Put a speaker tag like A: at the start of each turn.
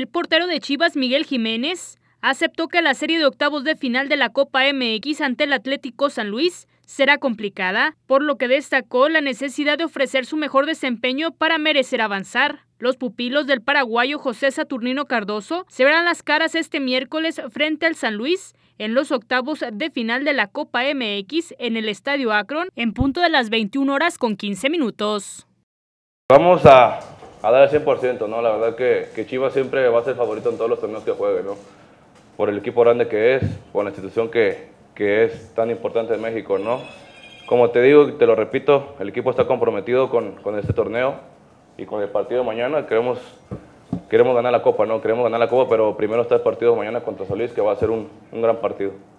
A: El portero de Chivas, Miguel Jiménez, aceptó que la serie de octavos de final de la Copa MX ante el Atlético San Luis será complicada, por lo que destacó la necesidad de ofrecer su mejor desempeño para merecer avanzar. Los pupilos del paraguayo José Saturnino Cardoso se verán las caras este miércoles frente al San Luis en los octavos de final de la Copa MX en el Estadio Akron en punto de las 21 horas con 15 minutos.
B: Vamos a a dar el 100%, ¿no? La verdad que, que Chivas siempre va a ser favorito en todos los torneos que juegue, ¿no? Por el equipo grande que es, por la institución que, que es tan importante en México, ¿no? Como te digo y te lo repito, el equipo está comprometido con, con, este torneo y con el partido de mañana. Queremos, queremos ganar la Copa, ¿no? Queremos ganar la Copa, pero primero está el partido de mañana contra Solís, que va a ser un, un gran partido.